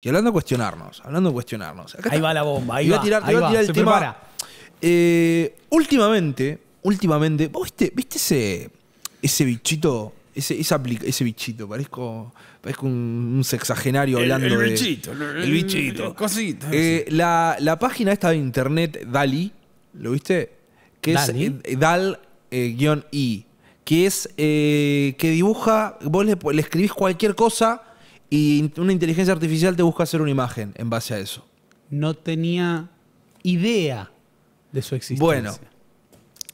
Y hablando de cuestionarnos, hablando de cuestionarnos. ahí va la bomba, ahí va. a tirar, ahí va, a tirar el tema. Eh, últimamente, últimamente, viste, ese, ese bichito? Ese, ese bichito, parezco, parezco un, sexagenario hablando de... el bichito, el, bichito. cositas eh, la, página esta de internet, Dali, ¿lo viste? Que ¿Dali? es Dal-I, eh, que es que dibuja, vos le escribís cualquier cosa y una inteligencia artificial te busca hacer una imagen en base a eso. No tenía idea de su existencia. Bueno,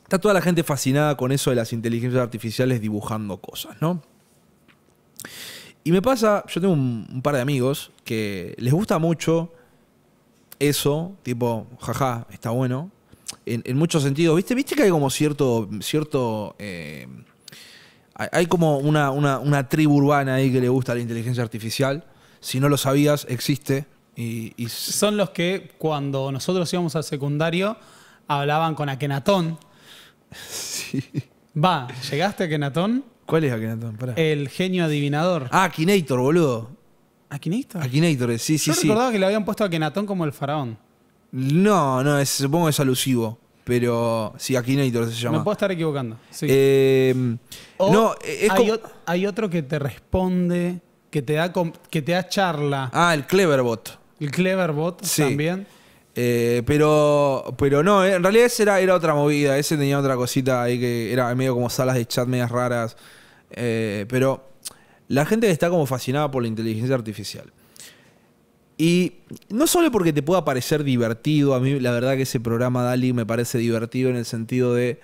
está toda la gente fascinada con eso de las inteligencias artificiales dibujando cosas, ¿no? Y me pasa, yo tengo un, par de amigos que les gusta mucho eso, tipo, jaja, está bueno. En, muchos sentidos, ¿viste? ¿Viste que hay como cierto, cierto eh, hay como una, tribu urbana ahí que le gusta la inteligencia artificial. Si no lo sabías, existe. Son los que cuando nosotros íbamos al secundario hablaban con Akenatón. Va, ¿llegaste a Akenatón? ¿Cuál es Akenatón? El genio adivinador. Ah, Akinator, boludo. ¿Akinator? Akinator, sí, sí, Yo recordaba que le habían puesto a Akenatón como el faraón. No, no, supongo que es alusivo. Pero sí, Akinator se llama. Me puedo estar equivocando. Sí. Em, no, hay, otro que te responde, que te da que te da charla. Ah, el Cleverbot. El Cleverbot sí. también. Eh, pero, pero no, eh, en realidad era, otra movida. Ese tenía otra cosita ahí que era medio como salas de chat medias raras. Eh, pero la gente está como fascinada por la inteligencia artificial. Y no solo porque te pueda parecer divertido, a mí la verdad que ese programa Dali me parece divertido en el sentido de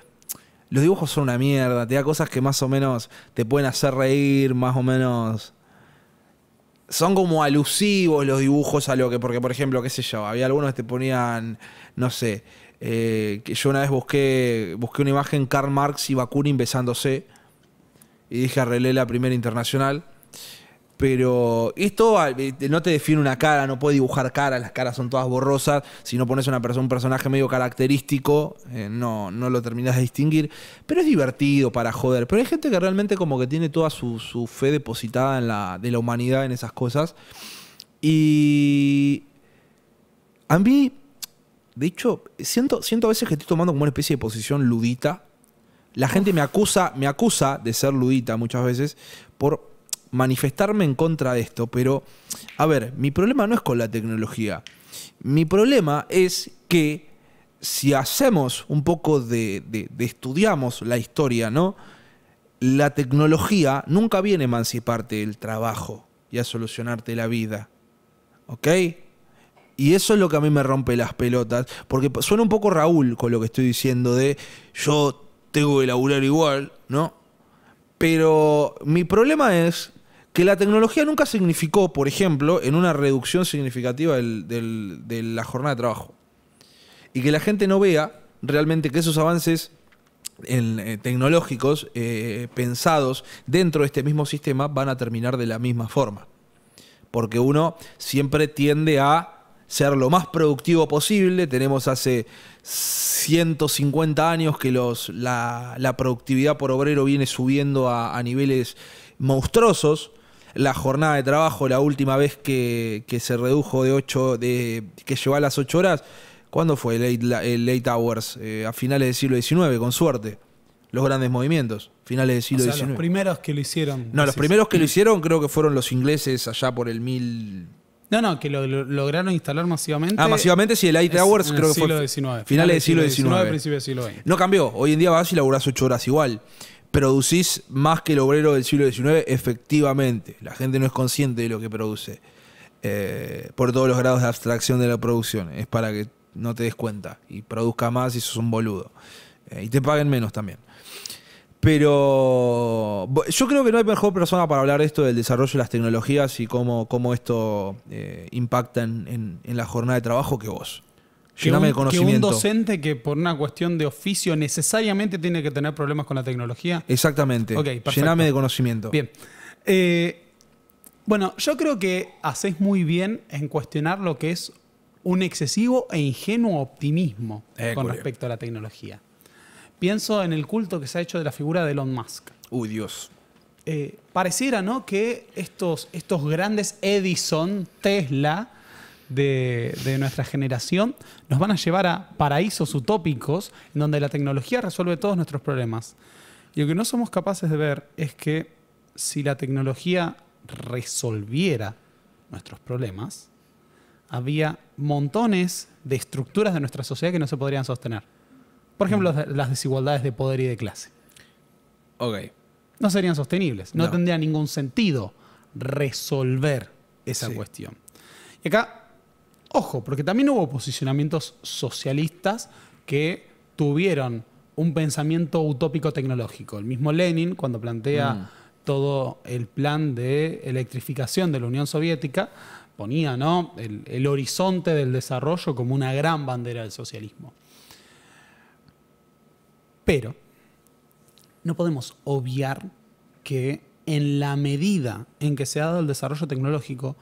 los dibujos son una mierda, te da cosas que más o menos te pueden hacer reír, más o menos son como alusivos los dibujos a lo que, porque por ejemplo, qué sé yo, había algunos que te ponían, no sé, eh, que yo una vez busqué, busqué una imagen Karl Marx y Bakunin besándose y dije arreglé la primera internacional pero esto eh, no te define una cara, no puedes dibujar caras, las caras son todas borrosas. Si no pones una persona, un personaje medio característico, eh, no, no lo terminas de distinguir. Pero es divertido para joder. Pero hay gente que realmente como que tiene toda su, fe depositada en la, de la humanidad en esas cosas. Y a mí, de hecho, siento, siento a veces que estoy tomando como una especie de posición ludita. La gente me acusa, me acusa de ser ludita muchas veces por manifestarme en contra de esto, pero a ver, mi problema no es con la tecnología. Mi problema es que si hacemos un poco de, de, estudiamos la historia, ¿no? La tecnología nunca viene a emanciparte del trabajo y a solucionarte la vida. ¿Ok? Y eso es lo que a mí me rompe las pelotas. Porque suena un poco Raúl con lo que estoy diciendo de yo tengo que laburar igual, ¿no? Pero mi problema es que la tecnología nunca significó, por ejemplo, en una reducción significativa de la jornada de trabajo. Y que la gente no vea realmente que esos avances eh, tecnológicos eh, pensados dentro de este mismo sistema van a terminar de la misma forma. Porque uno siempre tiende a ser lo más productivo posible. Tenemos hace 150 años que la, productividad por obrero viene subiendo a niveles monstruosos la jornada de trabajo, la última vez que, se redujo de 8, de, que llevaba las 8 horas, ¿cuándo fue el late, hours? Eh, a finales del siglo XIX, con suerte. Los grandes movimientos, finales del siglo XIX. Los primeros que lo hicieron. No, los primeros que lo hicieron creo que fueron los ingleses allá por el 1000... No, no, que lo, lograron instalar masivamente. Ah, masivamente sí, el 8 Hours creo que fue. Finales, del siglo XIX. Finales del siglo XX. No cambió. Hoy en día vas y laburás 8 horas igual producís más que el obrero del siglo XIX, efectivamente. La gente no es consciente de lo que produce. Eh, por todos los grados de abstracción de la producción. Es para que no te des cuenta y produzca más y sos un boludo. Eh, y te paguen menos también. Pero yo creo que no hay mejor persona para hablar de esto del desarrollo de las tecnologías y cómo, esto eh, impacta en la jornada de trabajo que vos. Llename de conocimiento. Que un docente que por una cuestión de oficio necesariamente tiene que tener problemas con la tecnología. Exactamente. Ok, Llename de conocimiento. Bien. Eh, bueno, yo creo que haces muy bien en cuestionar lo que es un excesivo e ingenuo optimismo eh, con respecto a la tecnología. Pienso en el culto que se ha hecho de la figura de Elon Musk. Uy, Dios. Eh, pareciera, ¿no? Que estos, estos grandes Edison, Tesla, de, nuestra generación nos van a llevar a paraísos utópicos en donde la tecnología resuelve todos nuestros problemas. Y lo que no somos capaces de ver es que si la tecnología resolviera nuestros problemas, había montones de estructuras de nuestra sociedad que no se podrían sostener. Por ejemplo, mm. las desigualdades de poder y de clase. Ok. No serían sostenibles, no, tendría ningún sentido resolver esa cuestión. Y acá Ojo, porque también hubo posicionamientos socialistas que tuvieron un pensamiento utópico tecnológico. El mismo Lenin, cuando plantea mm. todo el plan de electrificación de la Unión Soviética, ponía el horizonte del desarrollo como una gran bandera del socialismo. Pero no podemos obviar que en la medida en que se ha dado el desarrollo tecnológico,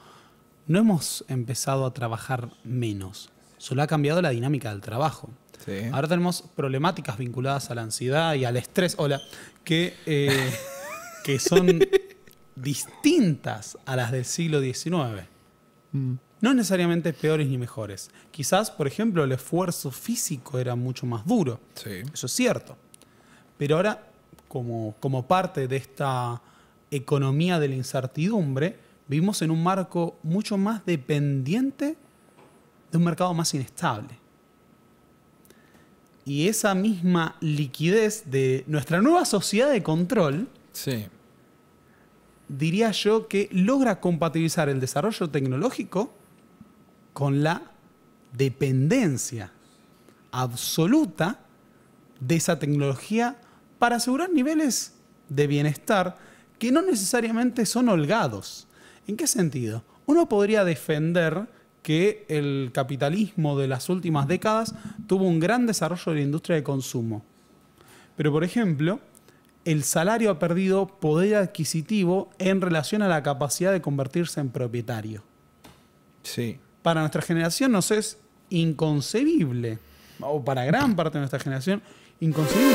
no hemos empezado a trabajar menos, solo ha cambiado la dinámica del trabajo. Ahora tenemos problemáticas vinculadas a la ansiedad y al estrés, hola, que, eh, que son distintas a las del siglo XIX. Mm. No necesariamente peores ni mejores. Quizás, por ejemplo, el esfuerzo físico era mucho más duro. Eso es cierto. Pero ahora, como, como parte de esta economía de la incertidumbre, Vivimos en un marco mucho más dependiente de un mercado más inestable. Y esa misma liquidez de nuestra nueva sociedad de control, diría yo que logra compatibilizar el desarrollo tecnológico con la dependencia absoluta de esa tecnología para asegurar niveles de bienestar que no necesariamente son holgados. ¿En qué sentido? Uno podría defender que el capitalismo de las últimas décadas tuvo un gran desarrollo de la industria de consumo. Pero, por ejemplo, el salario ha perdido poder adquisitivo en relación a la capacidad de convertirse en propietario. Sí. Para nuestra generación nos es inconcebible, o para gran parte de nuestra generación, inconcebible.